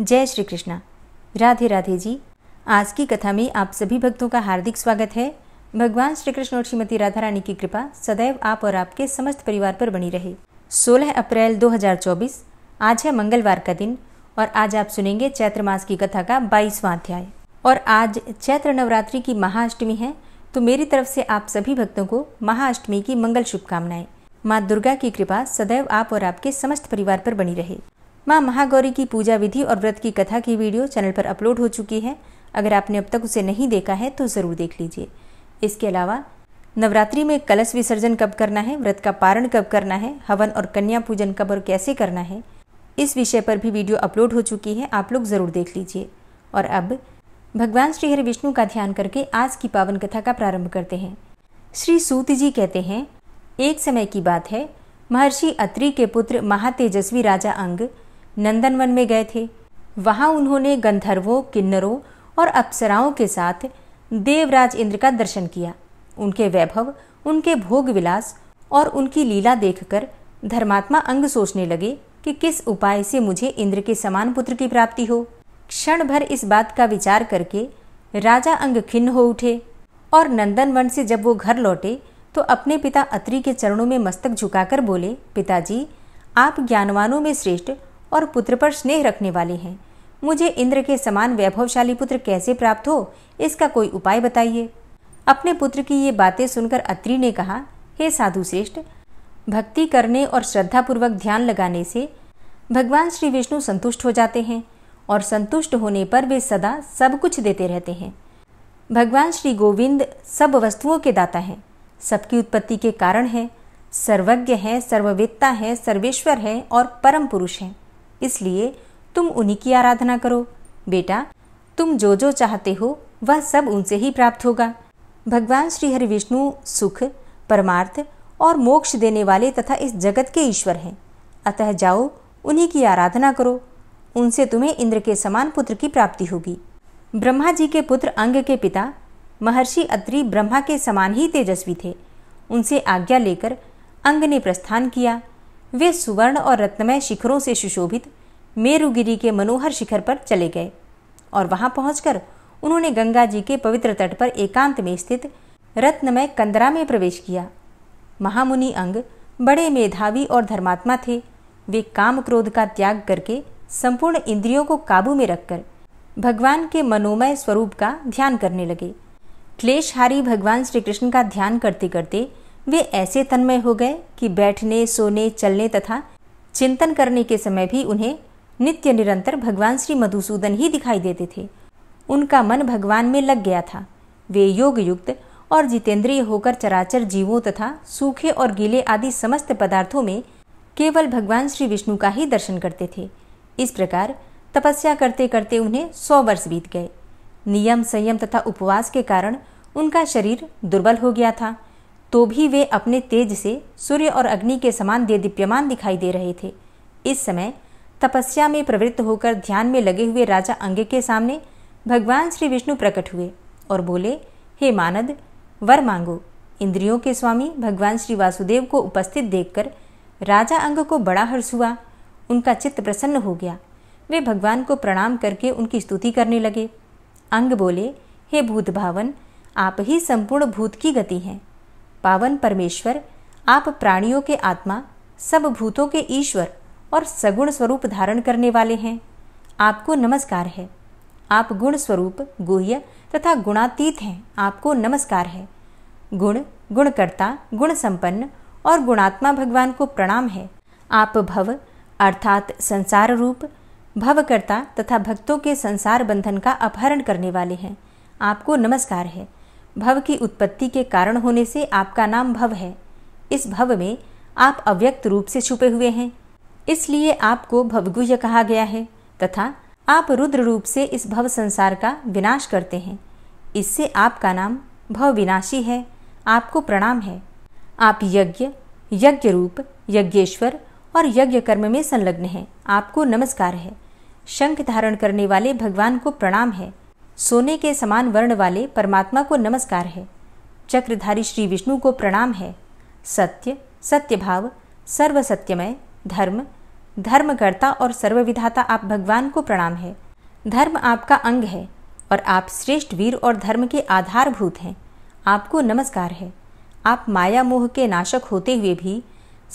जय श्री कृष्णा राधे राधे जी आज की कथा में आप सभी भक्तों का हार्दिक स्वागत है भगवान श्री कृष्ण और श्रीमती राधा रानी की कृपा सदैव आप और आपके समस्त परिवार पर बनी रहे 16 अप्रैल 2024 आज है मंगलवार का दिन और आज आप सुनेंगे चैत्र मास की कथा का बाईसवा अध्याय और आज चैत्र नवरात्रि की महाअष्टमी है तो मेरी तरफ से आप सभी भक्तों को महाअष्टमी की मंगल शुभकामनाएं माँ दुर्गा की कृपा सदैव आप और आपके समस्त परिवार पर बनी रहे माँ महागौरी की पूजा विधि और व्रत की कथा की वीडियो चैनल पर अपलोड हो चुकी है अगर आपने अब तक उसे नहीं देखा है तो ज़रूर देख लीजिए इसके अलावा नवरात्रि में कलश विसर्जन कब करना है व्रत का पारण कब करना है हवन और कन्या पूजन कब और कैसे करना है इस विषय पर भी वीडियो अपलोड हो चुकी है आप लोग ज़रूर देख लीजिए और अब भगवान श्री हरि विष्णु का ध्यान करके आज की पावन कथा का प्रारंभ करते हैं श्री सूत जी कहते हैं एक समय की बात है महर्षि अत्रि के पुत्र महातेजस्वी राजा अंग नंदनवन में गए थे वहाँ उन्होंने गंधर्वों किन्नरों और अप्सराओं के साथ देवराज इंद्र का दर्शन किया उनके वैभव उनके भोग विलास और उनकी लीला देखकर धर्मात्मा अंग सोचने लगे कि किस उपाय से मुझे इंद्र के समान पुत्र की प्राप्ति हो क्षण भर इस बात का विचार करके राजा अंग खिन्न हो उठे और नंदनवन से जब वो घर लौटे तो अपने पिता अत्री के चरणों में मस्तक झुकाकर बोले पिताजी आप ज्ञानवानों में श्रेष्ठ और पुत्र पर स्नेह रखने वाले हैं मुझे इंद्र के समान वैभवशाली पुत्र कैसे प्राप्त हो इसका कोई उपाय बताइए अपने पुत्र की ये बातें सुनकर अत्री ने कहा हे साधु श्रेष्ठ भक्ति करने और श्रद्धापूर्वक ध्यान लगाने से भगवान श्री विष्णु संतुष्ट हो जाते हैं और संतुष्ट होने पर वे सदा सब कुछ देते रहते हैं भगवान श्री गोविंद सब वस्तुओं के दाता हैं सबकी उत्पत्ति के कारण हैं सर्वज्ञ हैं सर्ववेत्ता हैं सर्वेश्वर हैं और परम पुरुष हैं इसलिए तुम उन्हीं की आराधना करो बेटा तुम जो जो चाहते हो वह सब उनसे ही प्राप्त होगा भगवान श्री हरि विष्णु सुख परमार्थ और मोक्ष देने वाले तथा इस जगत के ईश्वर हैं अतः जाओ उन्हीं की आराधना करो उनसे तुम्हें इंद्र के समान पुत्र की प्राप्ति होगी ब्रह्मा जी के पुत्र अंग के पिता महर्षि अत्रि ब्रह्मा के समान ही तेजस्वी थे उनसे आज्ञा लेकर अंग ने प्रस्थान किया वे सुवर्ण और रत्नमय शिखरों से सुशोभित मेरुगिरी के मनोहर शिखर पर चले गए और वहां पहुंचकर उन्होंने गंगा जी के पवित्र तट पर एकांत में स्थित रत्नमय कंदरा में प्रवेश किया महामुनि अंग बड़े मेधावी और धर्मात्मा थे वे काम क्रोध का त्याग करके संपूर्ण इंद्रियों को काबू में रखकर भगवान के मनोमय स्वरूप का ध्यान करने लगे क्लेशहारी भगवान श्री कृष्ण का ध्यान करते करते वे ऐसे तन्मय हो गए कि बैठने सोने चलने तथा चिंतन करने के समय भी उन्हें नित्य निरंतर भगवान श्री मधुसूदन ही दिखाई देते थे उनका मन भगवान में लग गया था वे योग युक्त और जितेंद्रिय होकर चराचर जीवों तथा सूखे और गीले आदि समस्त पदार्थों में केवल भगवान श्री विष्णु का ही दर्शन करते थे इस प्रकार तपस्या करते करते उन्हें सौ वर्ष बीत गए नियम संयम तथा उपवास के कारण उनका शरीर दुर्बल हो गया था तो भी वे अपने तेज से सूर्य और अग्नि के समान दे दिप्यमान दिखाई दे रहे थे इस समय तपस्या में प्रवृत्त होकर ध्यान में लगे हुए राजा अंग के सामने भगवान श्री विष्णु प्रकट हुए और बोले हे मानद वर मांगो इंद्रियों के स्वामी भगवान श्री वासुदेव को उपस्थित देखकर राजा अंग को बड़ा हर्ष हुआ उनका चित्त प्रसन्न हो गया वे भगवान को प्रणाम करके उनकी स्तुति करने लगे अंग बोले हे भूत भावन आप ही संपूर्ण भूत की गति हैं पावन परमेश्वर आप प्राणियों के आत्मा सब भूतों के ईश्वर और सगुण स्वरूप धारण करने वाले हैं आपको नमस्कार है आप गुण स्वरूप गुह्य तथा गुणातीत हैं आपको नमस्कार है गुण गुणकर्ता गुण संपन्न और गुणात्मा भगवान को प्रणाम है आप भव अर्थात संसार रूप भवकर्ता तथा भक्तों के संसार बंधन का अपहरण करने वाले हैं आपको नमस्कार है भव की उत्पत्ति के कारण होने से आपका नाम भव है इस भव में आप अव्यक्त रूप से छुपे हुए हैं इसलिए आपको भवगुह्य कहा गया है तथा आप रुद्र रूप से इस भव संसार का विनाश करते हैं इससे आपका नाम भव विनाशी है आपको प्रणाम है आप यज्ञ यज्ञ रूप यज्ञेश्वर और यज्ञ कर्म में संलग्न हैं आपको नमस्कार है शंख धारण करने वाले भगवान को प्रणाम है सोने के समान वर्ण वाले परमात्मा को नमस्कार है चक्रधारी श्री विष्णु को प्रणाम है सत्य सत्यभाव सर्वसत्यमय धर्म धर्मकर्ता और सर्वविधाता आप भगवान को प्रणाम है धर्म आपका अंग है और आप श्रेष्ठ वीर और धर्म के आधारभूत हैं आपको नमस्कार है आप माया मोह के नाशक होते हुए भी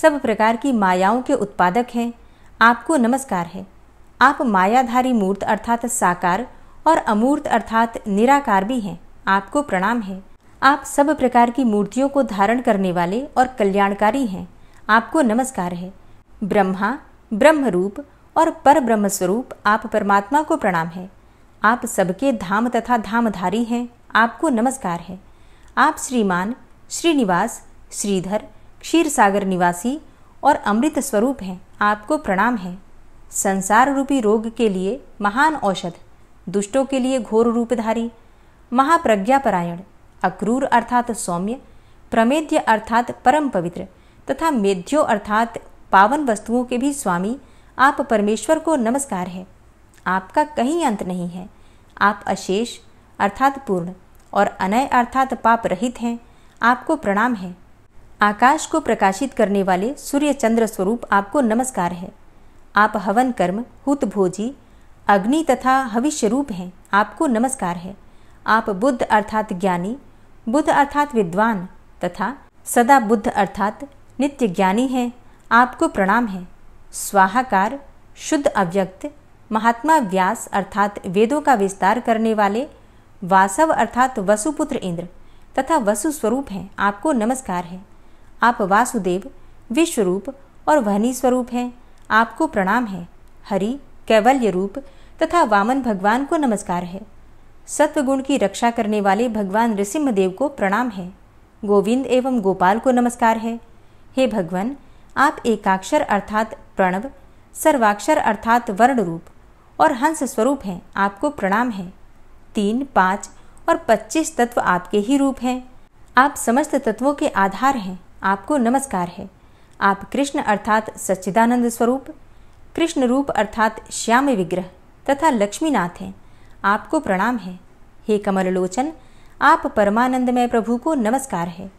सब प्रकार की मायाओं के उत्पादक हैं आपको नमस्कार है आप मायाधारी मूर्त अर्थात साकार और अमूर्त अर्थात निराकार भी हैं आपको प्रणाम है आप सब प्रकार की मूर्तियों को धारण करने वाले और कल्याणकारी हैं आपको नमस्कार है ब्रह्मा ब्रह्म रूप और पर ब्रह्म स्वरूप आप परमात्मा को प्रणाम है आप सबके धाम तथा धामधारी हैं आपको नमस्कार है आप श्रीमान श्रीनिवास श्रीधर क्षीर सागर निवासी और अमृत स्वरूप हैं आपको प्रणाम है संसार रूपी रोग के लिए महान औषध दुष्टों के लिए घोर रूपधारी महाप्रज्ञापरायण अक्रूर अर्थात सौम्य प्रमेद्य अर्थात परम पवित्र तथा मेध्यो अर्थात पावन वस्तुओं के भी स्वामी आप परमेश्वर को नमस्कार है आपका कहीं अंत नहीं है आप अशेष अर्थात पूर्ण और अनय अर्थात पाप रहित हैं आपको प्रणाम है आकाश को प्रकाशित करने वाले सूर्य चंद्र स्वरूप आपको नमस्कार है आप हवन कर्म हुत भोजी अग्नि तथा हविष्य रूप हैं आपको नमस्कार है आप बुद्ध अर्थात ज्ञानी बुद्ध अर्थात विद्वान तथा सदा बुद्ध अर्थात नित्य ज्ञानी हैं आपको प्रणाम है स्वाहाकार शुद्ध अव्यक्त महात्मा व्यास अर्थात वेदों का विस्तार करने वाले वासव अर्थात वसुपुत्र इंद्र तथा वसु स्वरूप हैं आपको नमस्कार है आप वासुदेव विश्वरूप और वहनी स्वरूप हैं आपको प्रणाम है हरि कैवल्य रूप तथा वामन भगवान को नमस्कार है सत्वगुण की रक्षा करने वाले भगवान देव को प्रणाम है गोविंद एवं गोपाल को नमस्कार है हे भगवान आप एकाक्षर अर्थात प्रणव सर्वाक्षर अर्थात वर्ण रूप और हंस स्वरूप हैं आपको प्रणाम है तीन पाँच और पच्चीस तत्व आपके ही रूप हैं आप समस्त तत्वों के आधार हैं आपको नमस्कार है आप कृष्ण अर्थात सच्चिदानंद स्वरूप कृष्ण रूप अर्थात श्याम विग्रह तथा लक्ष्मीनाथ हैं आपको प्रणाम है हे कमल लोचन आप परमानंदमय प्रभु को नमस्कार है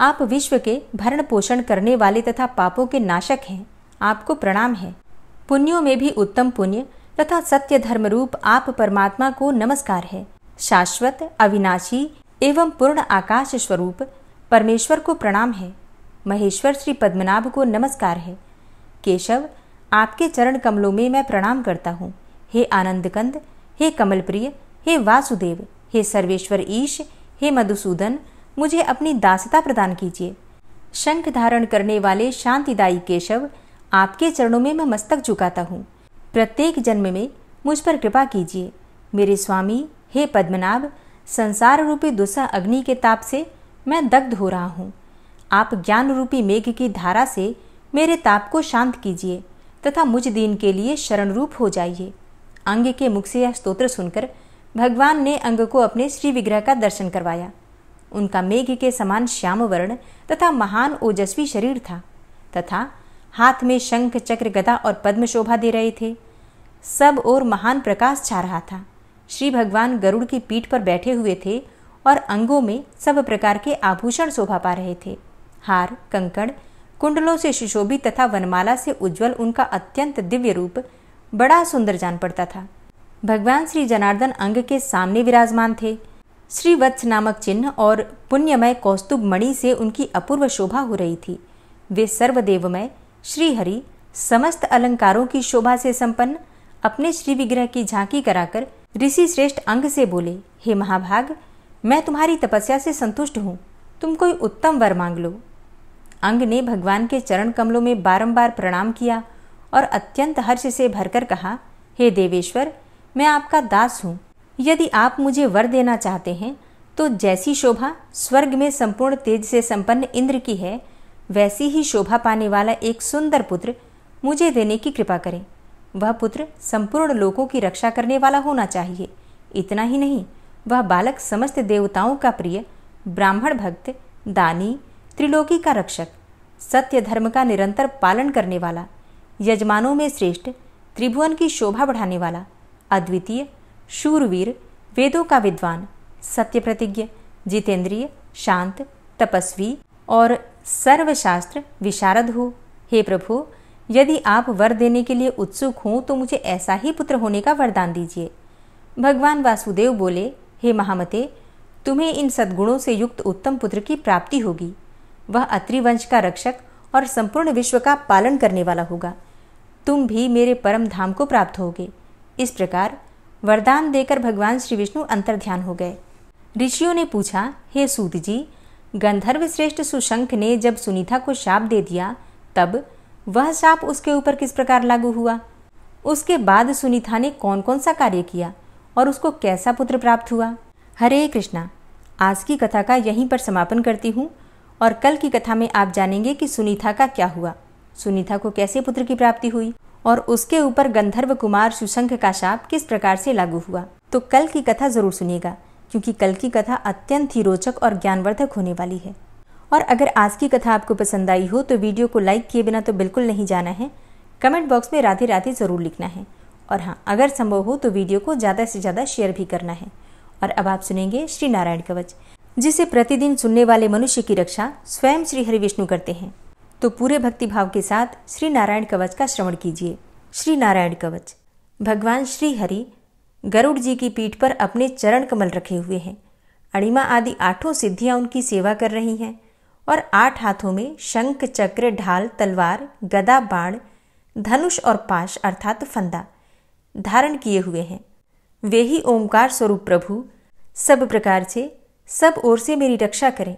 आप विश्व के भरण पोषण करने वाले तथा पापों के नाशक हैं आपको प्रणाम है पुण्यों में भी उत्तम पुण्य तथा सत्य धर्म रूप आप परमात्मा को नमस्कार है शाश्वत अविनाशी एवं पूर्ण आकाश स्वरूप परमेश्वर को प्रणाम है महेश्वर श्री पद्मनाभ को नमस्कार है केशव आपके चरण कमलों में मैं प्रणाम करता हूँ हे आनंदकंद हे कमलप्रिय हे वासुदेव हे सर्वेश्वर ईश हे मधुसूदन मुझे अपनी दासता प्रदान कीजिए शंख धारण करने वाले शांतिदायी केशव आपके चरणों में मैं मस्तक झुकाता हूँ प्रत्येक जन्म में मुझ पर कृपा कीजिए मेरे स्वामी हे पद्मनाभ संसार रूपी दुस्सा अग्नि के ताप से मैं दग्ध हो रहा हूँ आप ज्ञान रूपी मेघ की धारा से मेरे ताप को शांत कीजिए तथा मुझ दिन के लिए शरण रूप हो जाइए अंग के मुख से यह स्त्रोत्र सुनकर भगवान ने अंग को अपने श्री विग्रह का दर्शन करवाया उनका मेघ के समान श्याम वर्ण तथा महान ओजस्वी शरीर था तथा हाथ में शंख चक्र गदा और पद्म शोभा दे रहे थे सब और महान प्रकाश छा रहा था श्री भगवान गरुड़ की पीठ पर बैठे हुए थे और अंगों में सब प्रकार के आभूषण शोभा पा रहे थे हार कंकड़ कुंडलों से सुशोभित तथा वनमाला से उज्जवल उनका अत्यंत दिव्य रूप बड़ा सुंदर जान पड़ता था भगवान श्री जनार्दन अंग के सामने विराजमान थे श्री वत्स नामक चिन्ह और पुण्यमय कौस्तुभ मणि से उनकी अपूर्व शोभा हो रही थी वे सर्वदेवमय श्रीहरि समस्त अलंकारों की शोभा से संपन्न अपने श्री विग्रह की झांकी कराकर ऋषि श्रेष्ठ अंग से बोले हे महाभाग मैं तुम्हारी तपस्या से संतुष्ट हूँ तुम कोई उत्तम वर मांग लो अंग ने भगवान के चरण कमलों में बारंबार प्रणाम किया और अत्यंत हर्ष से भरकर कहा हे देवेश्वर मैं आपका दास हूँ यदि आप मुझे वर देना चाहते हैं तो जैसी शोभा स्वर्ग में संपूर्ण तेज से संपन्न इंद्र की है वैसी ही शोभा पाने वाला एक सुंदर पुत्र मुझे देने की कृपा करें वह पुत्र संपूर्ण लोकों की रक्षा करने वाला होना चाहिए इतना ही नहीं वह बालक समस्त देवताओं का प्रिय ब्राह्मण भक्त दानी त्रिलोकी का रक्षक सत्य धर्म का निरंतर पालन करने वाला यजमानों में श्रेष्ठ त्रिभुवन की शोभा बढ़ाने वाला अद्वितीय शूरवीर वेदों का विद्वान सत्य प्रतिज्ञ जितेंद्रिय शांत तपस्वी और सर्वशास्त्र विशारद हो हे प्रभु यदि आप वर देने के लिए उत्सुक हों तो मुझे ऐसा ही पुत्र होने का वरदान दीजिए भगवान वासुदेव बोले हे महामते तुम्हें इन सद्गुणों से युक्त उत्तम पुत्र की प्राप्ति होगी वह अत्रिवंश का रक्षक और संपूर्ण विश्व का पालन करने वाला होगा तुम भी मेरे परम धाम को प्राप्त होगे इस प्रकार वरदान देकर भगवान श्री विष्णु अंतर्ध्यान हो गए ऋषियों ने पूछा हे सूत जी गंधर्व श्रेष्ठ सुशंख ने जब सुनीता को शाप दे दिया तब वह शाप उसके ऊपर किस प्रकार लागू हुआ उसके बाद सुनीता ने कौन कौन सा कार्य किया और उसको कैसा पुत्र प्राप्त हुआ हरे कृष्णा आज की कथा का यहीं पर समापन करती हूँ और कल की कथा में आप जानेंगे कि सुनीता का क्या हुआ सुनीता को कैसे पुत्र की प्राप्ति हुई और उसके ऊपर गंधर्व कुमार सुशंख का शाप किस प्रकार से लागू हुआ तो कल की कथा जरूर सुनिएगा क्योंकि कल की कथा अत्यंत ही रोचक और ज्ञानवर्धक होने वाली है और अगर आज की कथा आपको पसंद आई हो तो वीडियो को लाइक किए बिना तो बिल्कुल नहीं जाना है कमेंट बॉक्स में राधे राधे ज़रूर लिखना है और हाँ अगर संभव हो तो वीडियो को ज़्यादा से ज़्यादा शेयर भी करना है और अब आप सुनेंगे श्री नारायण कवच जिसे प्रतिदिन सुनने वाले मनुष्य की रक्षा स्वयं श्री हरि विष्णु करते हैं तो पूरे भक्ति भाव के साथ श्री नारायण कवच का श्रवण कीजिए श्री नारायण कवच भगवान श्री हरि गरुड़ जी की पीठ पर अपने चरण कमल रखे हुए हैं अणिमा आदि आठों सिद्धियां उनकी सेवा कर रही हैं और आठ हाथों में शंख चक्र ढाल तलवार गदा बाण धनुष और पाश अर्थात फंदा धारण किए हुए हैं वे ही ओमकार स्वरूप प्रभु सब प्रकार से सब ओर से मेरी रक्षा करें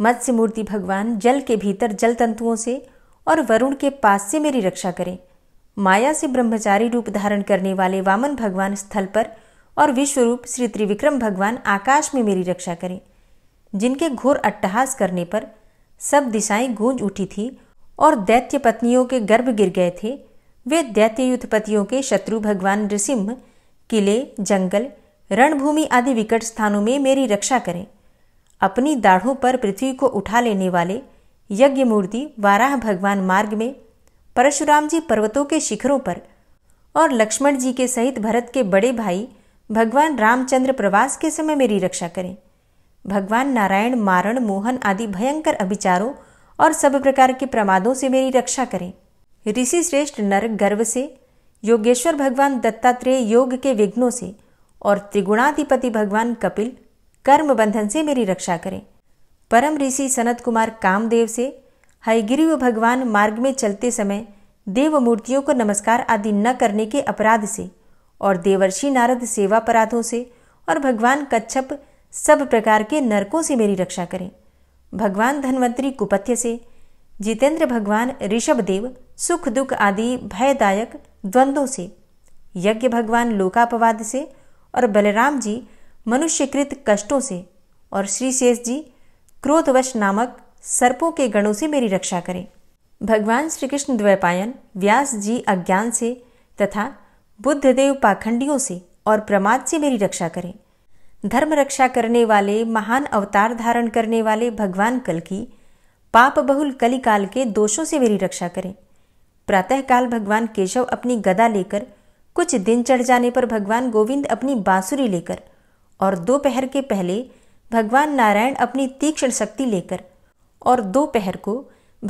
मत्स्य मूर्ति भगवान जल के भीतर जल तंतुओं से और वरुण के पास से मेरी रक्षा करें माया से ब्रह्मचारी रूप धारण करने वाले वामन भगवान स्थल पर और विश्व रूप श्री त्रिविक्रम भगवान आकाश में मेरी रक्षा करें जिनके घोर अट्टहास करने पर सब दिशाएं गूंज उठी थी और दैत्य पत्नियों के गर्भ गिर गए थे वे दैत्य युद्धपतियों के शत्रु भगवान नृसिम्ह किले जंगल रणभूमि आदि विकट स्थानों में मेरी रक्षा करें अपनी दाढ़ों पर पृथ्वी को उठा लेने वाले यज्ञ मूर्ति वाराह भगवान मार्ग में परशुराम जी पर्वतों के शिखरों पर और लक्ष्मण जी के सहित भरत के बड़े भाई भगवान रामचंद्र प्रवास के समय मेरी रक्षा करें भगवान नारायण मारण मोहन आदि भयंकर अभिचारों और सब प्रकार के प्रमादों से मेरी रक्षा करें ऋषि श्रेष्ठ नर गर्व से योगेश्वर भगवान दत्तात्रेय योग के विघ्नों से और त्रिगुणाधिपति भगवान कपिल कर्म बंधन से मेरी रक्षा करें परम ऋषि सनत कुमार कामदेव से हयग्रीव भगवान मार्ग में चलते समय देव मूर्तियों को नमस्कार आदि न करने के अपराध से और देवर्षि नारद सेवा अपराधों से और भगवान कच्छप सब प्रकार के नरकों से मेरी रक्षा करें भगवान धनवंतरी कुपथ्य से जितेंद्र भगवान ऋषभ देव सुख दुख आदि भयदायक द्वंद्वों से यज्ञ भगवान लोकापवाद से और बलराम जी मनुष्यकृत कष्टों से और श्री शेष जी क्रोधवश नामक सर्पों के गणों से मेरी रक्षा करें भगवान श्री कृष्ण द्वैपायन व्यास जी अज्ञान से तथा बुद्धदेव पाखंडियों से और प्रमाद से मेरी रक्षा करें धर्म रक्षा करने वाले महान अवतार धारण करने वाले भगवान कल की पाप बहुल कलिकाल के दोषों से मेरी रक्षा करें प्रातःकाल भगवान केशव अपनी गदा लेकर कुछ दिन चढ़ जाने पर भगवान गोविंद अपनी बांसुरी लेकर और दोपहर के पहले भगवान नारायण अपनी तीक्ष्ण शक्ति लेकर और दोपहर को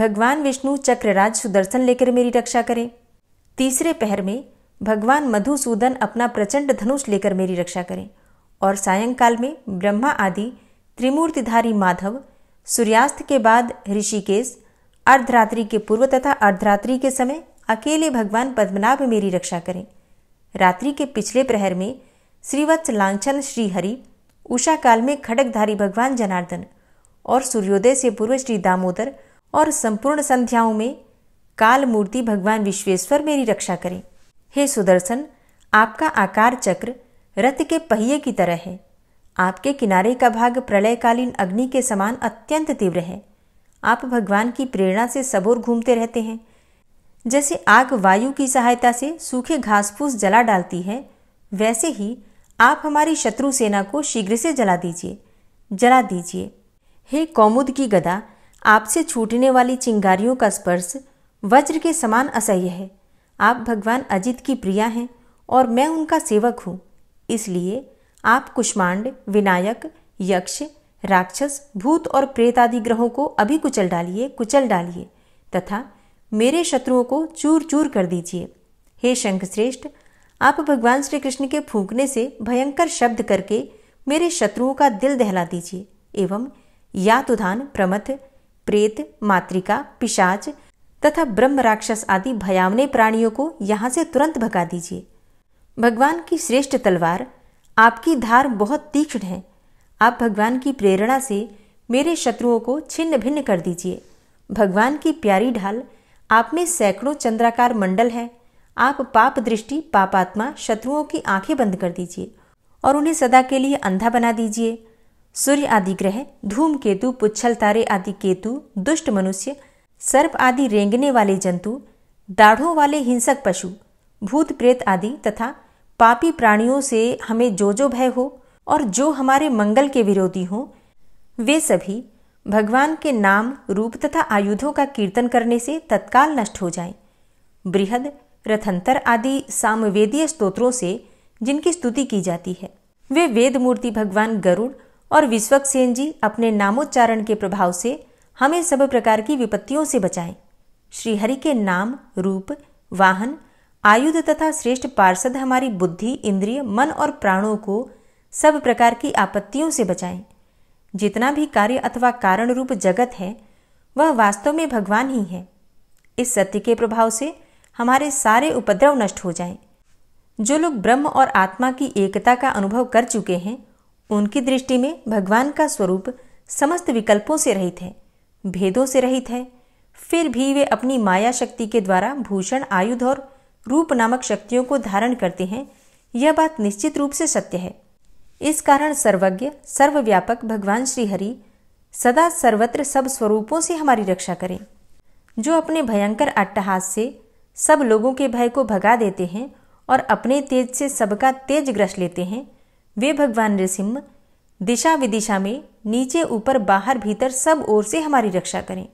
भगवान विष्णु चक्रराज सुदर्शन लेकर मेरी रक्षा करें तीसरे पहर में भगवान मधुसूदन अपना प्रचंड धनुष लेकर मेरी रक्षा करें और सायंकाल में ब्रह्मा आदि त्रिमूर्तिधारी माधव सूर्यास्त के बाद ऋषिकेश अर्धरात्रि के पूर्व तथा अर्धरात्रि के समय अकेले भगवान पद्मनाभ मेरी रक्षा करें रात्रि के पिछले प्रहर में ศรี વත් langchain શ્રી હરી ઉષાકાલ મેં ખડકધારી ભગવાન જનાર્દન ઓર સૂર્યોદય સે પૂર્વ શ્રી દામોદર ઓર સંપૂર્ણ સંધ્યાઓ મેં કાલ મૂર્તિ ભગવાન વિશ્વેશ્વર મેરી રક્ષા કરે હે સુદર્શન આપકા આકાર ચક્ર રથ કે પહિયે કી તરહ હે આપકે કિનારે કા ભાગ પ્રલયકાલીન અગ્નિ કે સમાન અત્યંત તીવ્ર હે આપ ભગવાન કી પ્રેરણા સે સબુર ઘુમતે રહેતે હે જૈસે આગ વાયુ કી સહાયતા સે સૂકھے ઘાસપૂસ જલા ડાલતી હે વાસે હી आप हमारी शत्रु सेना को शीघ्र से जला दीजिए जला दीजिए हे कौमुद की गदा आपसे छूटने वाली चिंगारियों का स्पर्श वज्र के समान असह्य है आप भगवान अजित की प्रिया हैं और मैं उनका सेवक हूँ इसलिए आप कुष्मांड विनायक यक्ष राक्षस भूत और प्रेत आदि ग्रहों को अभी कुचल डालिए कुचल डालिए तथा मेरे शत्रुओं को चूर चूर कर दीजिए हे शंखश्रेष्ठ आप भगवान श्री कृष्ण के फूंकने से भयंकर शब्द करके मेरे शत्रुओं का दिल दहला दीजिए एवं यातुधान प्रमथ प्रेत मातृका पिशाच तथा ब्रह्म राक्षस आदि भयावने प्राणियों को यहाँ से तुरंत भगा दीजिए भगवान की श्रेष्ठ तलवार आपकी धार बहुत तीक्ष्ण है आप भगवान की प्रेरणा से मेरे शत्रुओं को छिन्न भिन्न कर दीजिए भगवान की प्यारी ढाल आप में सैकड़ों चंद्राकार मंडल है आप पाप दृष्टि पापात्मा शत्रुओं की आंखें बंद कर दीजिए और उन्हें सदा के लिए अंधा बना दीजिए सूर्य आदि ग्रह धूम केतु पुच्छल तारे आदि केतु दुष्ट मनुष्य सर्प आदि रेंगने वाले जंतु दाढ़ों वाले हिंसक पशु भूत प्रेत आदि तथा पापी प्राणियों से हमें जो जो भय हो और जो हमारे मंगल के विरोधी हों वे सभी भगवान के नाम रूप तथा आयुधों का कीर्तन करने से तत्काल नष्ट हो जाएं। बृहद रथंतर आदि सामवेदीय स्तोत्रों से जिनकी स्तुति की जाती है वे वेद मूर्ति भगवान गरुड़ और विश्वक सेन जी अपने नामोच्चारण के प्रभाव से हमें सब प्रकार की विपत्तियों से बचाएं श्रीहरि के नाम रूप वाहन आयुध तथा श्रेष्ठ पार्षद हमारी बुद्धि इंद्रिय मन और प्राणों को सब प्रकार की आपत्तियों से बचाएं जितना भी कार्य अथवा कारण रूप जगत है वह वास्तव में भगवान ही है इस सत्य के प्रभाव से हमारे सारे उपद्रव नष्ट हो जाएं। जो लोग ब्रह्म और आत्मा की एकता का अनुभव कर चुके हैं उनकी दृष्टि में भगवान का स्वरूप समस्त विकल्पों से रहित है भेदों से रहित है फिर भी वे अपनी माया शक्ति के द्वारा भूषण आयुध और रूप नामक शक्तियों को धारण करते हैं यह बात निश्चित रूप से सत्य है इस कारण सर्वज्ञ सर्वव्यापक भगवान श्रीहरि सदा सर्वत्र सब स्वरूपों से हमारी रक्षा करें जो अपने भयंकर अट्टहास से सब लोगों के भय को भगा देते हैं और अपने तेज से सबका तेज ग्रस लेते हैं वे भगवान नृसिम्ह दिशा विदिशा में नीचे ऊपर बाहर भीतर सब ओर से हमारी रक्षा करें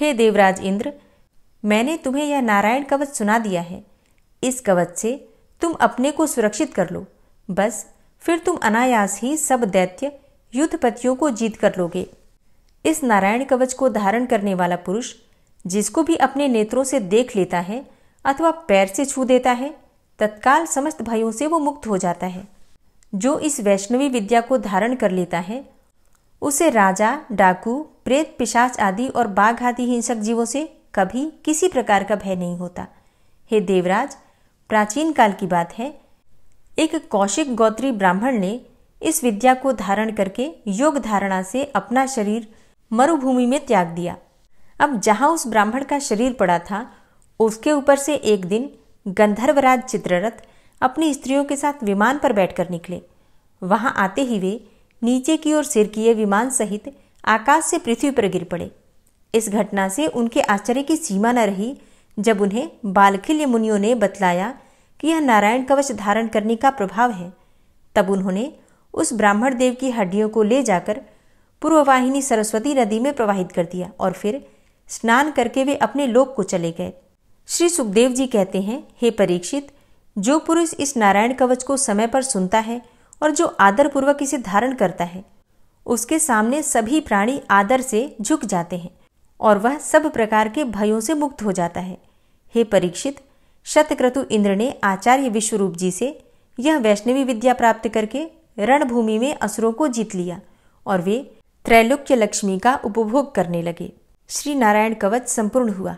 हे देवराज इंद्र मैंने तुम्हें यह नारायण कवच सुना दिया है इस कवच से तुम अपने को सुरक्षित कर लो बस फिर तुम अनायास ही सब दैत्य युद्धपतियों को जीत कर लोगे इस नारायण कवच को धारण करने वाला पुरुष जिसको भी अपने नेत्रों से देख लेता है अथवा पैर से छू देता है तत्काल समस्त भयों से वो मुक्त हो जाता है जो इस वैष्णवी विद्या को धारण कर लेता है उसे राजा डाकू प्रेत पिशाच आदि और बाघ आदि हिंसक जीवों से कभी किसी प्रकार का भय नहीं होता हे देवराज प्राचीन काल की बात है एक कौशिक गोत्री ब्राह्मण ने इस विद्या को धारण करके योग धारणा से अपना शरीर मरुभूमि में त्याग दिया अब जहाँ उस ब्राह्मण का शरीर पड़ा था उसके ऊपर से एक दिन गंधर्वराज चित्ररथ अपनी स्त्रियों के साथ विमान पर बैठकर निकले वहां आते ही वे नीचे की ओर सिर किए विमान सहित आकाश से पृथ्वी पर गिर पड़े इस घटना से उनके आश्चर्य की सीमा न रही जब उन्हें बालखिल्य मुनियों ने बतलाया कि यह नारायण कवच धारण करने का प्रभाव है तब उन्होंने उस ब्राह्मण देव की हड्डियों को ले जाकर पूर्ववाहिनी सरस्वती नदी में प्रवाहित कर दिया और फिर स्नान करके वे अपने लोक को चले गए श्री सुखदेव जी कहते हैं हे परीक्षित जो पुरुष इस नारायण कवच को समय पर सुनता है और जो आदर पूर्वक इसे धारण करता है उसके सामने सभी प्राणी आदर से झुक जाते हैं और वह सब प्रकार के भयों से मुक्त हो जाता है हे परीक्षित शतक्रतु इंद्र ने आचार्य विश्वरूप जी से यह वैष्णवी विद्या प्राप्त करके रणभूमि में असुरों को जीत लिया और वे त्रैलोक्य लक्ष्मी का उपभोग करने लगे श्री नारायण कवच संपूर्ण हुआ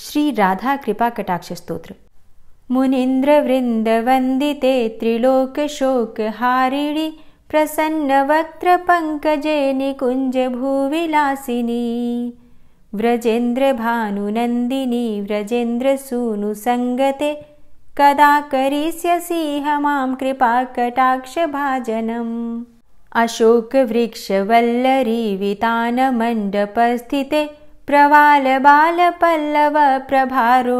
श्री राधा कृपाकटाक्षस्तोत्र मुनीन्द्र वृन्द वन्दिते त्रिलोकशोकहारिणि प्रसन्नवक्त्र पङ्कजनि कुञ्ज भूविलासिनी व्रजेन्द्र व्रजेन्द्र सूनु कदा करिष्यसिंह मां कृपाकटाक्षभाजनम् अशोक प्रवाल वराभयस्फुरत्करे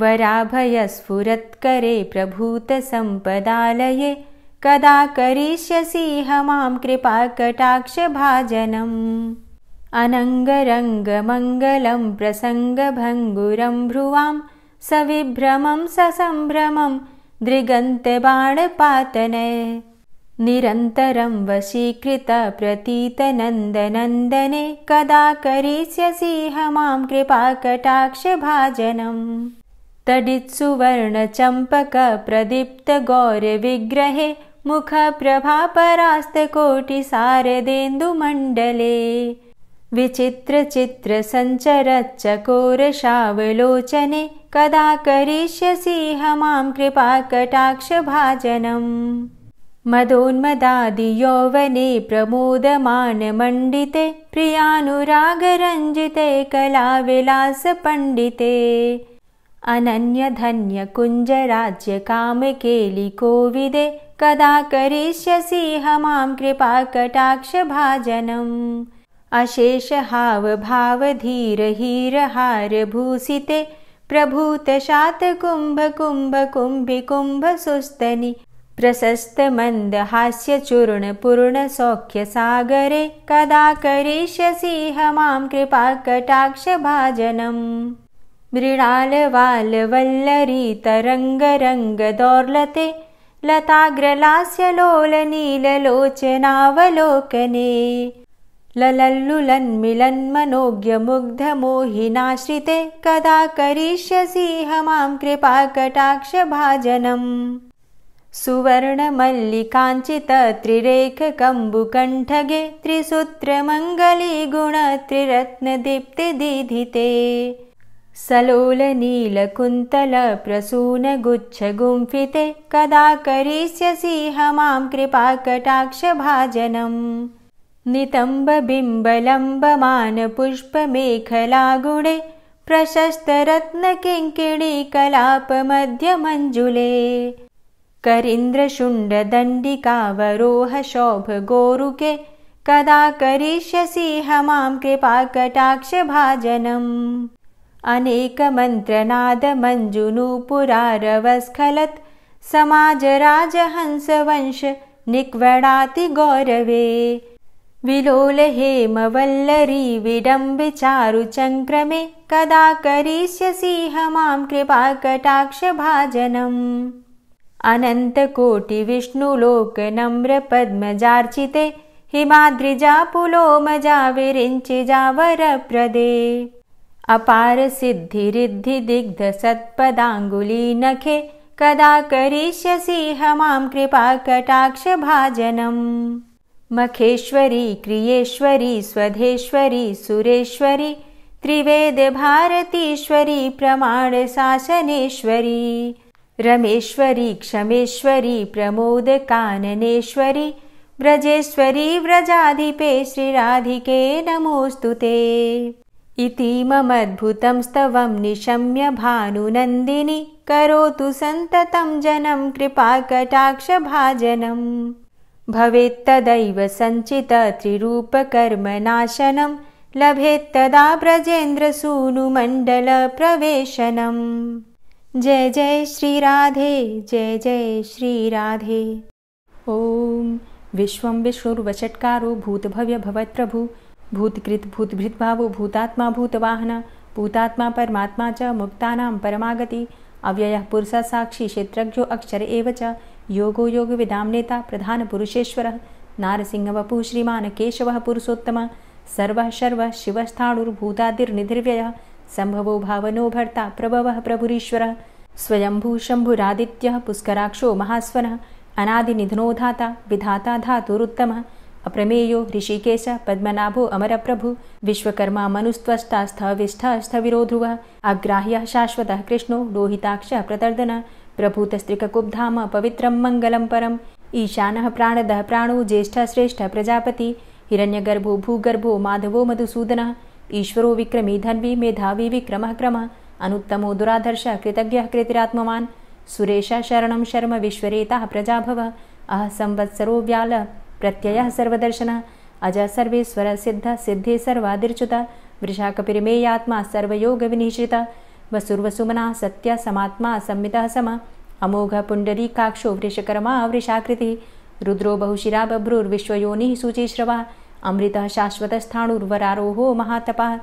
वराभयस्फुरत्करे कदा करिष्यसि मां कृपाकटाक्षभाजनम् अनङ्गरङ्गमङ्गलं प्रसङ्गभङ्गुरं भ्रुवां सविभ्रमं ससम्भ्रमं दृगन्तबाणपातने निरन्तरं वशीकृत प्रतीत कदा करिष्यसि ह मां कृपाकटाक्षभाजनम् तडित्सुवर्णचम्पकप्रदीप्तगौरविग्रहे मुखप्रभापरास्तकोटिसारदेन्दुमण्डले विचित्रचित्रसञ्चरच्चकोरशावलोचने कदा करिष्यसि मां कृपाकटाक्षभाजनम् मदोन्मदादि यौवने प्रमोदमानमण्डिते प्रियानुरागरञ्जिते कलाविलासपण्डिते अनन्य कदा करिष्यसि ह मां कृपाकटाक्षभाजनम् अशेषहावभावधीरहीरहारभूषिते प्रभूतशातकुम्भकुम्भकुम्भिकुम्भसुस्तनि प्रशस्तमन्दहास्यचूर्णपूर्णसौख्यसागरे कदा करिष्यसिह मां कृपाकटाक्षभाजनम् मृणालवालवल्लरीतरङ्गरङ्गदौर्लते लताग्रलास्य लोलनीललोचनावलोकने ललल्लुलन्मिलन्मनोज्ञमुग्धमोहिनाश्रिते कदा करिष्यसिह मां कृपाकटाक्षभाजनम् सुवर्णमल्लिकाञ्चित त्रिरेखकम्बुकण्ठगे त्रिसूत्रमङ्गलीगुण त्रिरत्नदीप्तिदिते सलोलनीलकुन्तल गुच्छ गुम्फिते कदा करिष्यसिंह मां कृपाकटाक्षभाजनम् नितम्ब बिम्बलम्बमानपुष्पमेखलागुणे करीन्द्र शुण्डदण्डिकावरोह गोरुके कदा करिष्यसि ह मां अनेकमन्त्रनादमञ्जुनू पुरारवस्खलत् समाजराजहंस वंश गौरवे विलोल हेमवल्लरीविडम्बि कदा करिष्यसि ह मां कृपाकटाक्षभाजनम् अनन्तकोटिविष्णुलोकनम्रपद्मजार्चिते पद्मजार्चिते हिमाद्रिजापुलोमजाविरिञ्चिजावरप्रदे अपारसिद्धिरिद्धिदिग्धसत्पदाङ्गुलीनखे नखे कदा करिष्यसि ह मां कृपाकटाक्षभाजनम् मखेश्वरी क्रियेश्वरी स्वधेश्वरी सुरेश्वरी त्रिवेदभारतीश्वरी प्रमाणशासनेश्वरी रमेश्वरी क्षमेश्वरी प्रमोदकाननेश्वरी व्रजेश्वरी व्रजाधिपे श्रीराधिके नमोऽस्तु ते ममद्भुतं स्तवम् निशम्य भानुनन्दिनी करोतु सन्ततं जनं कृपाकटाक्षभाजनम् भवेत्तदैव सञ्चित त्रिरूपकर्मनाशनं लभेत्तदा जय जय श्रीराधे जय जय श्रीराधे ॐ विश्वं विश्वुर्वचट्कारो भूतभव्यभवत्प्रभु भूतकृत् भूतभृद्भावो भूतात्मा भूतवाहन भूतात्मा परमात्मा च मुक्तानां परमागति अव्ययः पुरुषसाक्षी साक्षी क्षेत्रज्ञो अक्षर एव च योगो योगविदाम् नेता प्रधानपुरुषेश्वर नारसिंहवपुः श्रीमानकेशवः पुरुषोत्तमः सर्वः शर्वः शिवस्थाणुर्भूतादिर्निधिर्व्यः सम्भवो भावनो भर्ता प्रभवः प्रभुरीश्वर स्वयम्भुशम्भुरादित्यः पुष्कराक्षो महास्वनः अनादिनिधनो धाता विधाता धातुरुत्तमः अप्रमेयो ऋषिकेश पद्मनाभो अमर विश्वकर्मा मनुस्त्वष्टा स्थविष्ठा स्थविरोधुः आग्राह्यः शाश्वतः कृष्णो लोहिताक्षः प्रदर्दन प्रभुतस्त्रिककुब्धाम पवित्रं मङ्गलम् परम् ईशानः प्राणदः प्राणो ज्येष्ठश्रेष्ठः श्रेष्ठः प्रजापति हिरण्यगर्भो भूगर्भो माधवो मधुसूदनः ईश्वरो विक्रमी धन्वी मेधावी विक्रमः क्रमः अनुत्तमो दुराधर्शः कृतज्ञः कृतिरात्मवान् सुरेशः शरणं शर्म विश्वरेताः प्रजा भव अह संवत्सरो व्याल प्रत्ययः सर्वदर्शन अजः सर्वे स्वरसिद्धे सर्वादिर्चुत वृषाकपिमेयात्मा सर्वयोगविनीश्रितः वसुर्वसुमना सत्य समात्मा सम्मितः सम अमोघ पुण्डरीकाक्षो वृषकर्मा वृषाकृतिः रुद्रो बहुशिरा बभ्रूर्विश्वयोनिः शुचिश्रवा अमृत अमृतः शाश्वतस्थाणुर्वरारोहो महातपः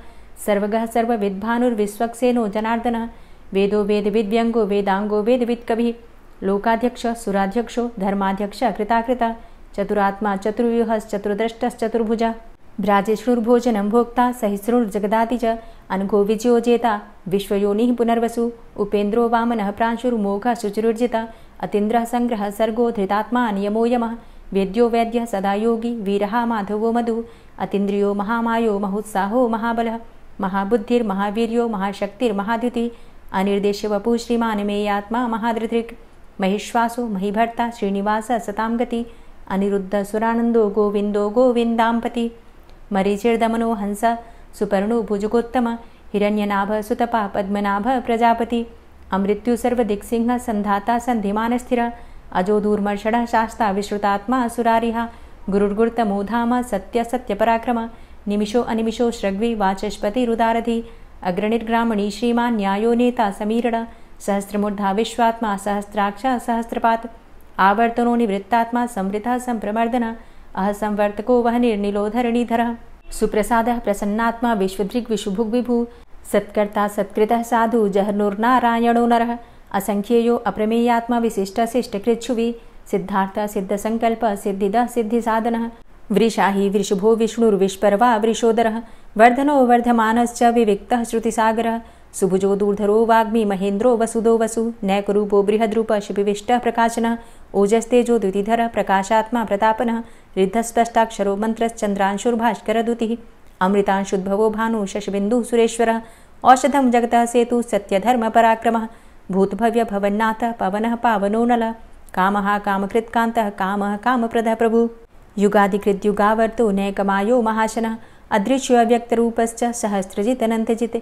सर्वगः सर्वविद्भानुर्विश्वक्सेनो जनार्दनः वेदो वेदविद्यङ्गो वेदाङ्गो वेदवित्कविः लोकाध्यक्ष सुराध्यक्षो धर्माध्यक्ष कृताकृता चतुरात्मा चतुर्व्यूहश्चतुर्द्रष्टश्चतुर्भुजः भ्राजेष्णुर्भोजनं भोक्ता सहिष्णुर्जगदाति च अनघो विजयोजेता विश्वयोनिः पुनर्वसु उपेन्द्रो वामनः प्रांशुर्मोघः शुचिरुर्जिता अतीन्द्रः सङ्ग्रहः सर्गो धृतात्मा नियमो यमः वेद्यो वैद्य सदा योगी वीरः माधवो मधु अतीन्द्रियो महामायो महोत्साहो महाबलः महाबुद्धिर्महावीर्यो महाशक्तिर्महाद्युति अनिर्देश्य वपु श्रीमान मे महिश्वासो महिभर्ता श्रीनिवास सतां गति अनिरुद्ध सुरानंदो गोविंदो गोविंदापति मरीचिर्दमनो हंस सुपर्णो भुजगोत्तम हिरण्यनाभ सुतपा पद्मनाभ प्रजापति अमृत्यु सर्वदिक्सिंह संधाता संधिमान स्थिर अजो दूर्मर्षण शास्ता विश्रुतात्मा असुरारिहा सत्य सत्यसत्यपराक्रम निमिषो अनिमिषो श्रग्वी वाचस्पतिरुदारधि अग्रणिर्ग्रामणी श्रीमान् न्यायो नेता समीरण सहस्रमूर्धा विश्वात्मा सहस्राक्ष सहस्रपात आवर्तनो निवृत्तात्मा संवृतः संप्रमर्दन अह संवर्तको वह निर्निलो सुप्रसाद सुप्रसादः प्रसन्नात्मा विश्वदृग्विशुभुग्विभु सत्कर्ता सत्कृत साधु जहनुर्नारायणो नरः असंख्येयो अप्रमेयात्मा विशिष्टशिष्टकृच्छुवि सिद्धार्थ सिद्धसङ्कल्प सिद्धिदः सिद्धिसाधनः वृषा हि वृषभो विष्णुर्विश्पर्वा वृषोदर वर्धनो वर्धमानश्च विविक्तः श्रुतिसागरः सुभुजो दूर्धरो वाग्मी महेन्द्रो वसुदो वसु नैकरूपो बृहद्रूप शिपिविष्ट प्रकाशन ओजस्तेजो द्वितिधरः प्रकाशात्मा प्रतापनः रिद्धस्पष्टाक्षरो मन्त्रश्चन्द्रांशुर्भास्करदुतिः अमृतांशुद्भवो भानु शशबिन्दुः सुरेश्वरः औषधं जगतः सेतु सत्यधर्मपराक्रमः भूतभव्य पवनः पावनो नलः कामः कामकृत्कान्तः कामः कामप्रद प्रभुः युगाधिकृत्युगावर्तो नैकमायो महाशनः अदृश्यव्यक्तरूपश्च सहस्रजितजिते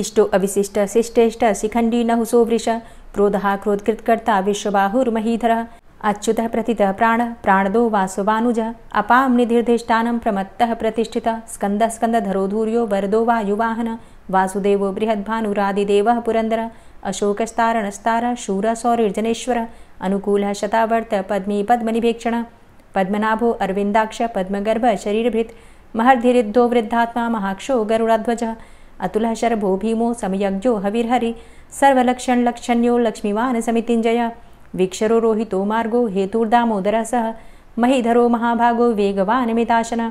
इष्टो अविशिष्ट शिष्टेष्ट शिखण्डी नहु वृष क्रोधः क्रोधकृत्कर्ता विश्वबाहुर्महीधरः अच्युतः प्रथितः प्राणः प्राणदो वासुवानुजः अपां निधिर्धिष्ठानं प्रमत्तः प्रतिष्ठितः स्कन्दः वरदो वा वासुदेवो बृहद्भानुरादिदेवः पुरन्दरः अशोकस्तारणस्तारः शूरसौरिर्जनेश्वरः अनुकूल शतावर्त पद्मी पद्मनिभेक्षण पद्मनाभो अरविन्दाक्ष पद्मगर्भः शरीरभृत् महर्धिरिद्धो वृद्धात्मा महाक्षो गरुडाध्वजः अतुल शर्भो भीमो समयज्ञो हविर्हरि लक्षण्यो लक्ष्मीवान समितिंजय वीक्षरो रोहितो मार्गो हेतुर्दामोदर सह महीधरो महाभागो मिताशन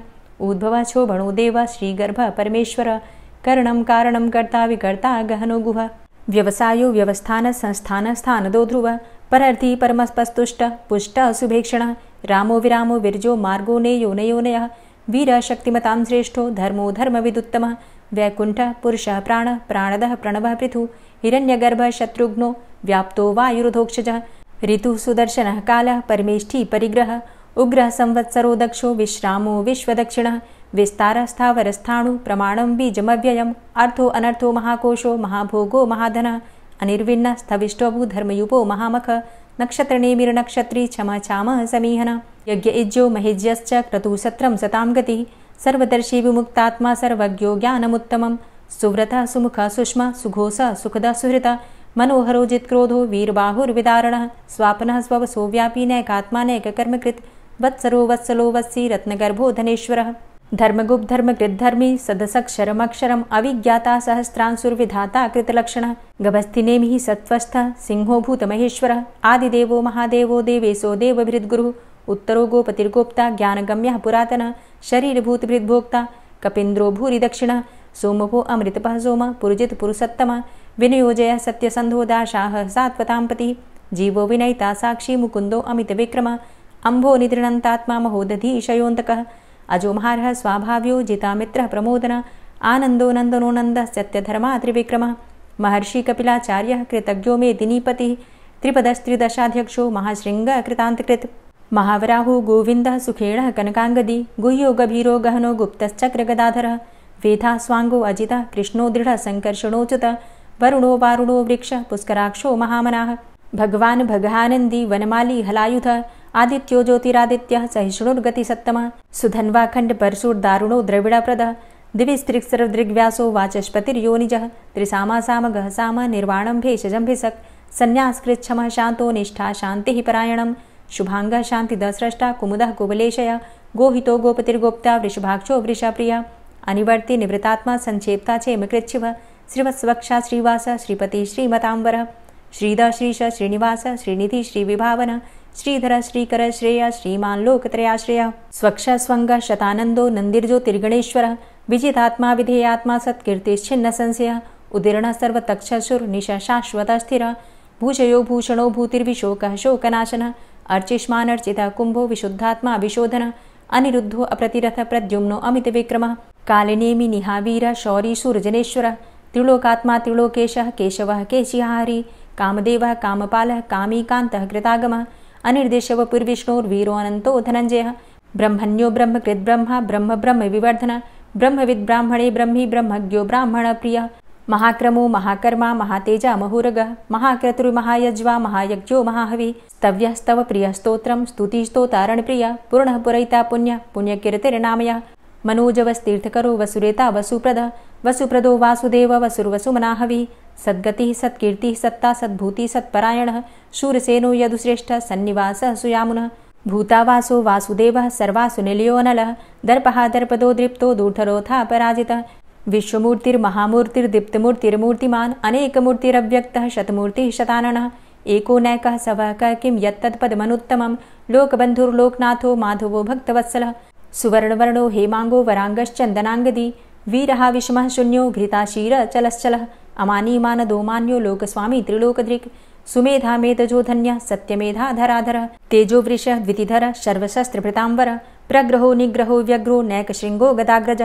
उद्भव शोभणो देव श्रीगर्भ परमेश्वर कर्णम कारणम कर्ता विकर्ता गहनो गुह व्यवसायो व्यवस्थान संस्थान स्थानदो ध्रुव परर्थी परमस्पस्तुष्ट पुष्ट सुभेक्षण रामो विरामो विरजो मार्गो नयो नय वीर शक्तिमता श्रेष्ठो धर्मो धर्म विदुत्तम वैकुंठ पुरुष प्राण प्राणद प्रणव पृथु हिण्यगर्भ शत्रुघ्नो व्याप्तो वायुरुधोक्षजः ऋतु सुदर्शन काल परमेष्ठी परिग्रह उग्र संवत्सरो दक्षो विश्रामो विश्वदक्षिणः विस्तारस्थावरस्थाणु प्रमाणं अर्थो अनर्थो महाकोशो महाभोगो महाधनः अनिर्विण्णः स्थविष्टोभु धर्मयुपो महामख नक्षत्रणेमिरनक्षत्री छम छामः समीहन यज्ञयिज्ञो महिज्यश्च क्रतुसत्रं सतां गतिः सर्वदर्शी विमुक्तात्मा सर्वज्ञो ज्ञानमुत्तमं सुव्रतः सुष्म सुष्मा सुखद सुहृत मनोहरो जित्क्रोधो वीरबाहुर्विदारणः स्वापनः स्ववसो नैकात्मा नैककर्मकृत् वत्सलो वत्सि रत्नगर्भो धनेश्वरः धर्मगुप्त धर्मकृद्धर्मी सदसक्षरमक्षरम् अविज्ञाता कृतलक्षण कृतलक्षणः गभस्तिनेमिः सत्त्वस्थः सिंहोभूतमहेश्वरः आदिदेवो महादेवो देवेशो देवभृद्गुरुः उत्तरो गोपतिर्गोप्ता ज्ञानगम्य पुरातन शरीरभूतभृद्भोक्ता कपिन्द्रो भूरिदक्षिणः सोमभो अमृतपः सोम पुरुषत्तमः विनियोजयः सत्यसन्धो दाशाः सात्वतां पतिः जीवो विनयिता साक्षी मुकुन्दो अमितविक्रमः अम्भो निदृणन्तात्मा महोदधीशयोऽन्तकः अजोमहारः स्वाभाव्यो जितामित्रः प्रमोदनः आनन्दो नन्दनो नन्दः सत्यधर्मा त्रिविक्रमः महर्षिकपिलाचार्यः कृतज्ञो मे दिनीपतिः त्रिपदस्त्रिदशाध्यक्षो महाशृङ्गकृतान्तकृत् महावराहो गोविन्दः सुखेणः कनकाङ्गदी गुह्यो गभीरो गहनो गुप्तश्चक्रगदाधरः वेधा स्वाङ्गो अजितः कृष्णो दृढः सङ्कर्षणोच्युतः वरुणो वारुणो वृक्षः पुष्कराक्षो महामनाः भगवान् भगानन्दी वनमाली हलायुधः आदित्यो परशुर दारुणो सुधन्वाखण्डपरशुर्दारुणो द्रविडाप्रदः दिविस्त्रिक्सरदृग्व्यासो वाचस्पतिर्योनिज त्रिसामा गह साम निर्वाणम भेषजम भिसक् सन्न्यासकृच्छमः शांतो निष्ठा शान्तिः परायणं शुभाङ्गः शान्तिदस्रष्टा कुमुदः कुबलेशय गोहि गोपतिर्गोप्ता वृषभाक्षो प्रिय अनिवर्ति निवृतात्मा चेम कृच्छिव श्रीवत्स्वक्षा श्रीवास श्रीपति श्रीमतांबर श्रीद श्रीश श्रीनिवास श्रीनिधि श्रीविभावन श्रीधर श्रीकर श्रेय श्रीमान लोकत्रयाश्रय स्वक्ष स्वंग शतानंदो नंदिर्जो तिर्गणेश्वर विजितात्मा विधेयात्मा सत्कीर्तिश्छिन्न संशय उदीर्ण सर्वतक्षसुर निश शाश्वत स्थिर भूषयो भूषणो भूतिर्विशोक शोकनाशन अर्चिष्मान अर्चिता कुंभो विशुद्धात्मा विशोधन अनिरुद्धो अप्रतिरथ प्रद्युम्नो अमित विक्रम कालिनेमि निहावीर शौरी सूरजनेश्वर त्रिलोकात्मा त्रिलोकेश केशव केशिहारी कामदेव कामपाल कामी कांत कृतागम अनिर्देश व पूर्विष्णुर् वीरोऽनन्तो धनञ्जयः ब्रह्मण्यो ब्रह्म कृद्ब्रह्म ब्रह्म ब्रह्म विवर्धन ब्रह्मविद् ब्राह्मणे ब्रह्मी ब्रह्मज्ञो प्रिय महाक्रमो महाकर्मा महातेजा महुरगः महाक्रतुर्महायज्वा महायज्ञो स्तव्य स्तव महाहविः स्तव्यस्तव प्रियस्तोत्रं स्तुतिस्तोतारणप्रियः पूर्णः पुरयिता पुण्यः पुण्यकीर्तिर्नामयः मनोजवस्तीर्थकरो वसुरेता वसुप्रदः वसुप्रदो वासुदेव वसुर्वसुमनाहविः सद्गति सत्कीर्ति सत्ता सद्भूति सत्परायण शूरसेनो यदुश्रेष्ठ सन्निवास सुयामुन भूतावासो वासुदेव सर्वासु नल दर्पहा दर्पदो दृप्त दूठरोथा अपराजितः विश्वमूर्तिर्महामूर्तिर्दीप्तमूर्तिर्मूर्तिमान् अनेकमूर्तिरव्यक्त शतमूर्तिः शताननः एको नैक सव क किं लोकबंधुर्लोकनाथो लोकबन्धुर्लोकनाथो माधवो भक्तवत्सलः सुवर्णवर्णो हेमांगो वराङ्गश्चन्दनाङ्गदी वीरः विषमः शून्यो घृताशीरचलश्चलः अमानीमान दोमान्यो लोकस्वामी त्रिलोकदृक् सुमेधा मेधजो धन्य सत्यमेधा धराधर तेजो वृष द्वितिधर सर्वशस्त्रभृतांबर प्रग्रहो निग्रहो व्यग्रो नैक श्रृंगो गदाग्रज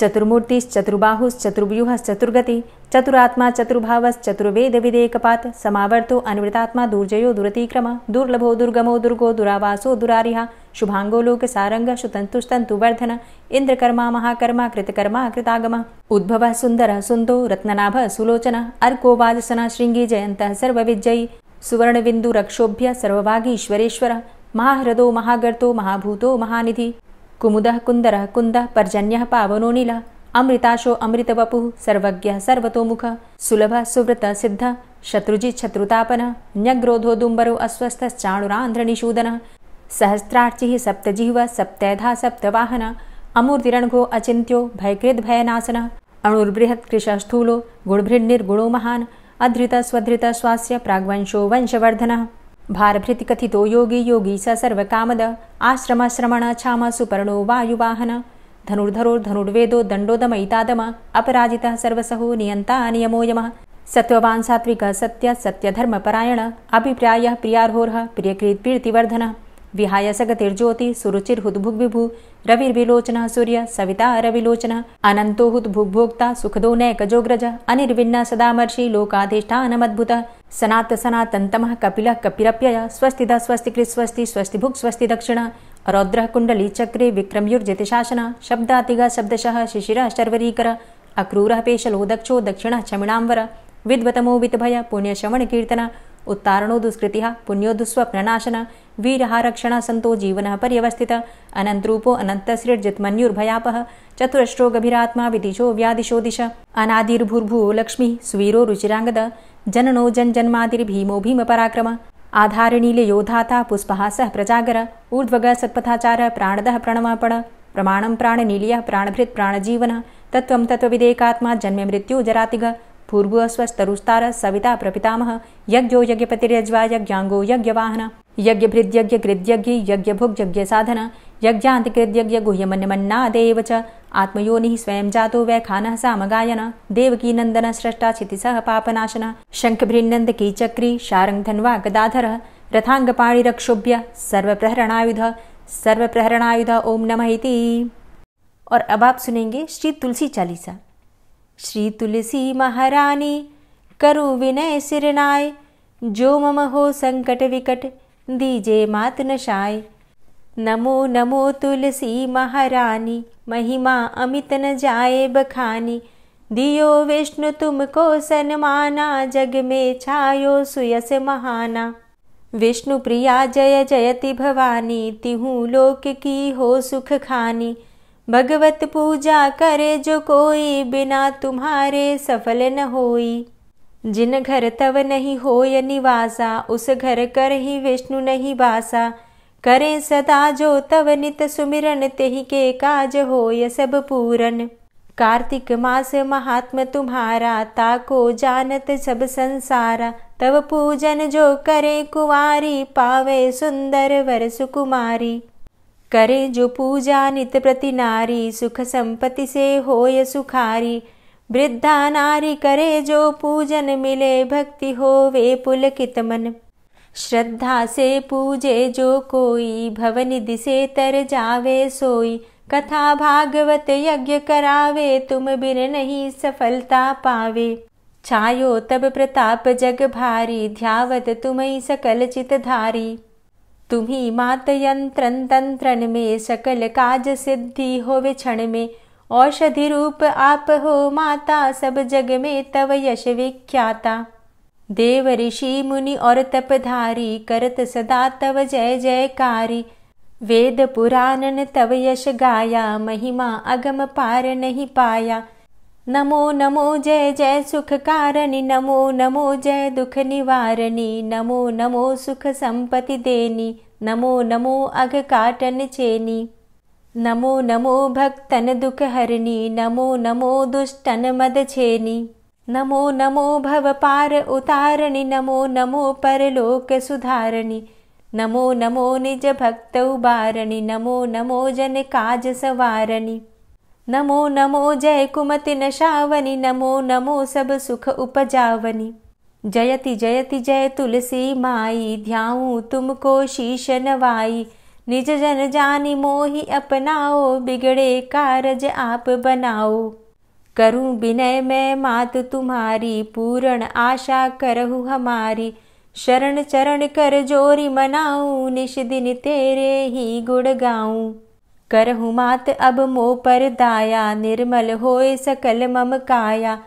चतुर्मूर्तिश्च चतुर्बाहुश्चतुर्व्यूहश्च चतुर्गति चतुरात्मा चतुर्भावश्चतुर्वेदविदेकपात् समावर्तो अनवृतात्मा दुर्जयो दुरतिक्रम दुर्लभो दुर्गमो दुर्गो दुरावासो दुरारिहा शुभाङ्गो लोकसारङ्गः सुतन्तुस्तन्तुवर्धन इंद्रकर्मा महाकर्मा कृतकर्मा कृतागम उद्भव सुंदर सुंदो रत्ननाभ सुलोचन अर्को वाजसनः शृङ्गी जयन्तः सर्वविजयी सुवर्णबिन्दुरक्षोभ्य सर्वभागीश्वरेश्वरः महाहृदो महागर्तो महाभूतो महानिधि कुंदर कुंद पर्जन्य पावनो नील अमृताशो अमृतवपुः सर्वज्ञः सर्वतोमुखः सुलभ सुव्रतः सिद्ध शत्रुजी शत्रुतापनः न्यग्रोधो दुम्बरो निषूदन सहस्रार्चिः सप्तजिह्वः सप्तैधा सप्तवाहन अमूर्तिरणघो भयनाशन भयकृद्भयनाशनः कृश स्थूलो महान अधृत स्वधृत स्वास्य प्राग्वंशो वंशवर्धन भारभृति कथितो योगी योगी स सर्व सर्वकामद आश्रमाश्रमण छाम सुपर्णो वायुवाहन धनुर्धरो धनुर्वेदो दण्डोदमयितादम अपराजितः सर्वसहो नियन्ता नियमो यमः सत्त्ववान् सात्विकः सत्य सत्यधर्मपरायण अभिप्रायः प्रियार्होरः प्रियकीर्तिवर्धनः विहाय सगतिर्ज्योति सुरुचिर्हुद्भुग्विभु रविर्विलोचनः सूर्य सविता रविलोचनः अनन्तो हुद्भुग्भोक्ता सुखदो नैकजोग्रज अनिर्विण्णा सदामर्षि लोकाधिष्ठानमद्भुतः सनात तम कपिल स्वस्ति स्वस्ति स्वस्तिकृत स्वस्ति भुक् स्वस्ति दक्षिण रौद्र कुंडली चक्रे विक्रम्युर्जतिशासन शब्दातिग शब्दश शिशिर शर्वरीकर अक्रूर पेशलो दक्षो दक्षिण क्षमिणांबर विद्वतमो वितभय कीर्तन उत्तारणो दुष्कृति पुण्यो दुस्वप्ननाशन वीरहारक्षण सन्तो जीवन पर्यवस्थित अनन्तरूपो अनन्तसृर्जितमन्युर्भयापः चतुरश्रो गभीरात्मा विदिशो व्यादिशो दिश अनादिर्भूर्भुवो लक्ष्मी सुवीरो रुचिरांगद जननो जन जन्मादि भीमो भीम पराक्रम आधारनीलयोधाता योधाता पुष्पहास प्रजागर ऊर्ध्वगः सत्पथाचार प्राणद प्रणमापण प्राणभृत प्राण जीवन तत्व तत्व तत्त्वविदेकात्मा जन्म मृत्यु जरातिग पूर्वस्वस्तरुस्तार सविता प्रपितामह यज्ञो यज्ञपतिर्यज्वा यज्ञांगो यज्ञवाहन यज्ञभृद्यज्ञ गृद्यज्ञ यज्ञभुग्यज्ञ साधन यज्ञान्तिकृद्यज्ञ गुह्यमन्यमन्नादेव च आत्मयोनि स्वयं जातो वैखान गायन देवकी नंदन सृष्टा सह पापनाशन भृनंद की चक्री शारंग धनवा गदाधर रथांग प्रहरणायुध सर्व प्रहरणायुध ओम नमहिति और अब आप सुनेंगे श्री तुलसी चालीसा श्री तुलसी महारानी करु विनय सिरनाय जो मम हो संकट विकट दीजे मात नशाय नमो नमो तुलसी महारानी महिमा अमित न जाए बखानी दियो विष्णु तुमको सन्माना जग में छायो सुयस महाना विष्णु प्रिया जय जयति भवानी तिहू लोक की हो सुख खानी भगवत पूजा करे जो कोई बिना तुम्हारे सफल न होई जिन घर तव नहीं हो निवासा उस घर कर ही विष्णु नहीं बासा करें सदा जो तव नित सुमिरन तेहि के काज हो सब पूरन कार्तिक मास महात्म तुम्हारा ताको जानत सब संसारा तव पूजन जो करे कुवारी पावे सुंदर वर सुकुमारी करे जो पूजा नित प्रति नारी सुख संपत्ति से होय सुखारी वृद्धा नारी करे जो पूजन मिले भक्ति हो वे पुलकित मन श्रद्धा से पूजे जो कोई भवन दिसे तर जावे सोई कथा भागवत यज्ञ करावे तुम बिन नहीं सफलता पावे छायो तब प्रताप जग भारी ध्यावत तुम्हें सकल चित धारी तुम्ही मात यंत्रन तंत्रन में सकल काज सिद्धि होवे क्षण में औषधि रूप आप हो माता सब जग में तव यश विख्याता देव और तपधारी करत सदा तव जय वेद वेदपुराणन तव यश गाया महिमा अगम पार नहि पाया नमो नमो जय जय सुख कारनि नमो नमो जय दुख निवारणि नमो नमो सुख संपति देनि नमो नमो अघ चेनी नमो नमो भक्तन दुख दुखहरिणि नमो नमो दुष्टन मद मदछेनि नमो नमो भव पार उतारणि नमो नमो परलोक सुधारणि नमो नमो निज भक्त उबारणि नमो नमो जन काज सवारणि नमो नमो जय कुमति नशावनि नमो नमो सब सुख उपजावनि जयति जयति जय तुलसी माई, ध्याऊ तुमको शीश वाई निज जन जानि मोहि अपनाओ बिगड़े कारज आप बनाओ करूं विनय मैं मात तुम्हारी पूर्ण आशा करहु हमारी शरण चरण कर जोरी मनाऊ निश दिन तेरे ही गुड़ गाऊं करहु मात अब मो पर दाया निर्मल होए सकल मम काया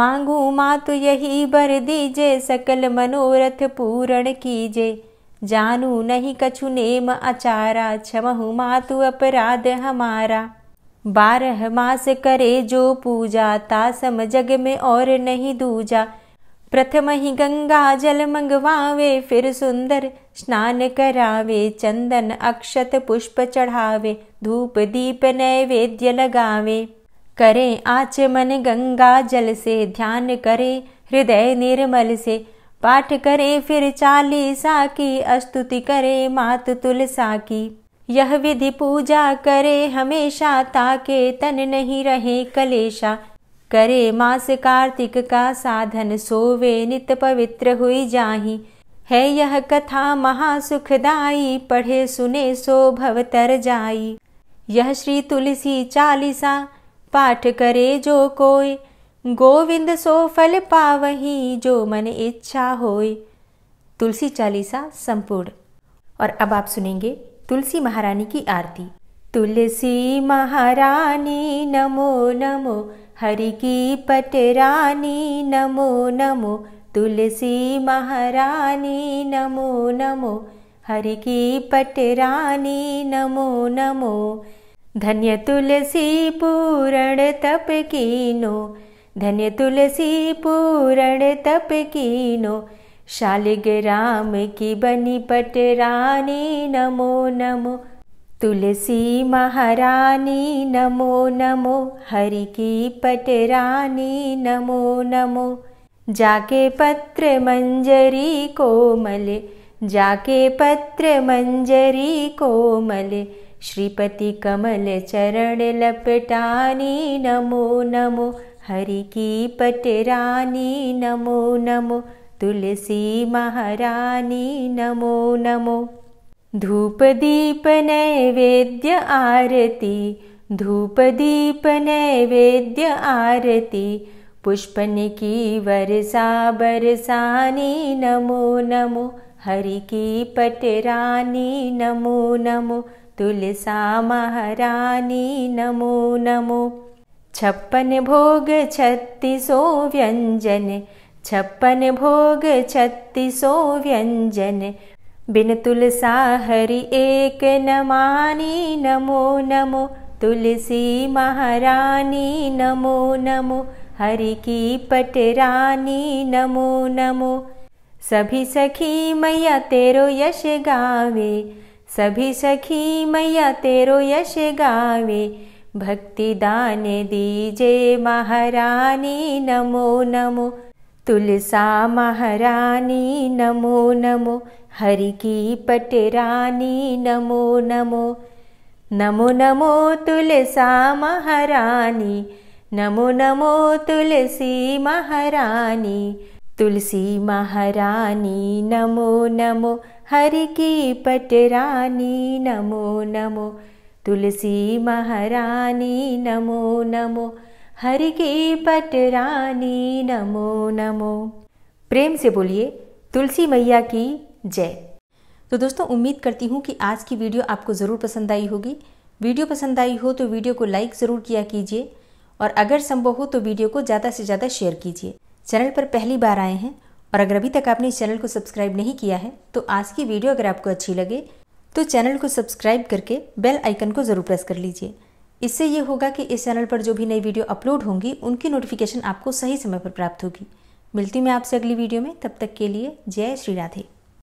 मांगू मात यही बर दीजे सकल मनोरथ पूर्ण कीजे जानू नहीं कछु नेम अचारा क्षमहु मातु अपराध हमारा बारह मास करे जो पूजा ता सम जग में और नहीं दूजा प्रथम ही गंगा जल मंगवावे फिर सुंदर स्नान करावे चंदन अक्षत पुष्प चढ़ावे धूप दीप नैवेद्य लगावे करे आच मन गंगा जल से ध्यान करे हृदय निर्मल से पाठ करे फिर चालीसा की स्तुति करे मात तुलसा की यह विधि पूजा करे हमेशा ताके तन नहीं रहे कलेशा करे मास कार्तिक का साधन सोवे नित पवित्र हुई जाही है यह कथा महासुखदाई पढ़े सुने सो भवतर जाई यह श्री तुलसी चालीसा पाठ करे जो कोय गोविंद सो फल पावही जो मन इच्छा होय तुलसी चालीसा संपूर्ण और अब आप सुनेंगे तुलसी महारानी की आरती तुलसी महारानी नमो नमो हरि की रानी नमो नमो तुलसी महारानी नमो नमो हरि की रानी नमो नमो धन्य तुलसी पूरण तप कीनो धन्य तुलसी पूरण तप कीनो शालिग्राम की बि रानी नमो नमो तुलसी महारानी नमो नमो हरि की रानी नमो नमो जाके पत्र मंजरी कोमले जाके पत्र मञ्जरी कोमल श्रीपति चरण लपटानी नमो नमो हरि की रानी नमो नमो तुलसी महरानी नमो नमो धूपदीपनैवेद्य आरती धूपदीपनैवेद्य आरती पुष्पनिकी वरसा बरसानी नमो नमो हरि की पटरानी नमो नमो तुलसा महरानी नमो नमो छप्पन छत्तीसो व्यञ्जन छप्पन भोग छत्तीसो व्यञ्जन बिन तुलसा हरि एक मानी नमो नमो तुलसी महारानी नमो नमो हरि की पट रानी नमो नमो सभी सखी मैया तेरो यश गावे सभी सखी मैया तेरो यश गावे भक्ति दान दीजे महारानी नमो नमो तुलसामहरानी महारी नमो नमो हरिकी पटरानी नमो नमो नमो नमो तुलसी महरी नमो नमो तुलसी महारी तुलसी महरानी नमो नमो हरिकी पटरानी नमो नमो तुलसी नमो, नमो हरि के पट रानी नमो नमो प्रेम से बोलिए तुलसी मैया की जय तो दोस्तों उम्मीद करती हूँ कि आज की वीडियो आपको ज़रूर पसंद आई होगी वीडियो पसंद आई हो तो वीडियो को लाइक ज़रूर किया कीजिए और अगर संभव हो तो वीडियो को ज़्यादा से ज़्यादा शेयर कीजिए चैनल पर पहली बार आए हैं और अगर अभी तक आपने इस चैनल को सब्सक्राइब नहीं किया है तो आज की वीडियो अगर आपको अच्छी लगे तो चैनल को सब्सक्राइब करके बेल आइकन को ज़रूर प्रेस कर लीजिए इससे ये होगा कि इस चैनल पर जो भी नई वीडियो अपलोड होंगी उनकी नोटिफिकेशन आपको सही समय पर प्राप्त होगी मिलती मैं आपसे अगली वीडियो में तब तक के लिए जय श्री राधे